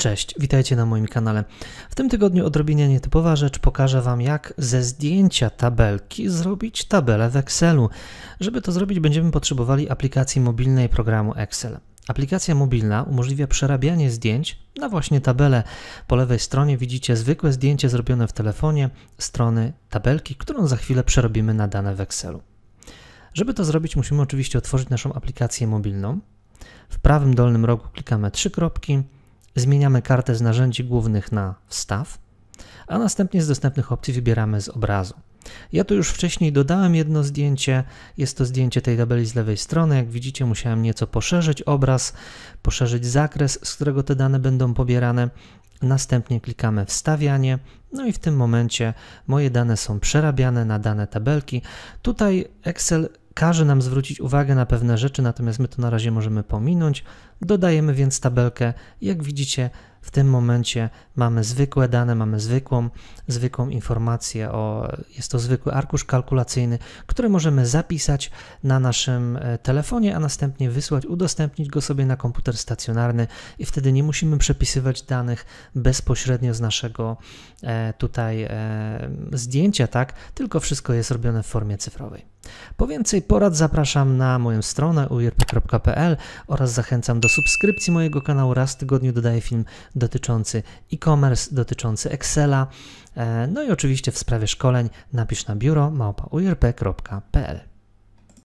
Cześć, witajcie na moim kanale. W tym tygodniu odrobinie nietypowa rzecz pokażę Wam, jak ze zdjęcia tabelki zrobić tabelę w Excelu. Żeby to zrobić, będziemy potrzebowali aplikacji mobilnej programu Excel. Aplikacja mobilna umożliwia przerabianie zdjęć na właśnie tabelę. Po lewej stronie widzicie zwykłe zdjęcie zrobione w telefonie, strony tabelki, którą za chwilę przerobimy na dane w Excelu. Żeby to zrobić, musimy oczywiście otworzyć naszą aplikację mobilną. W prawym dolnym rogu klikamy trzy kropki – Zmieniamy kartę z narzędzi głównych na wstaw, a następnie z dostępnych opcji wybieramy z obrazu. Ja tu już wcześniej dodałem jedno zdjęcie, jest to zdjęcie tej tabeli z lewej strony. Jak widzicie musiałem nieco poszerzyć obraz, poszerzyć zakres, z którego te dane będą pobierane. Następnie klikamy wstawianie, no i w tym momencie moje dane są przerabiane na dane tabelki. Tutaj Excel każe nam zwrócić uwagę na pewne rzeczy, natomiast my to na razie możemy pominąć. Dodajemy więc tabelkę. Jak widzicie, w tym momencie mamy zwykłe dane, mamy zwykłą, zwykłą informację o, jest to zwykły arkusz kalkulacyjny, który możemy zapisać na naszym e, telefonie, a następnie wysłać, udostępnić go sobie na komputer stacjonarny i wtedy nie musimy przepisywać danych bezpośrednio z naszego e, tutaj e, zdjęcia, tak? Tylko wszystko jest robione w formie cyfrowej. Po więcej porad zapraszam na moją stronę ujrp.pl oraz zachęcam do subskrypcji mojego kanału. Raz w tygodniu dodaję film dotyczący e-commerce, dotyczący Excela. E, no i oczywiście w sprawie szkoleń napisz na biuro małpa ujrp.pl.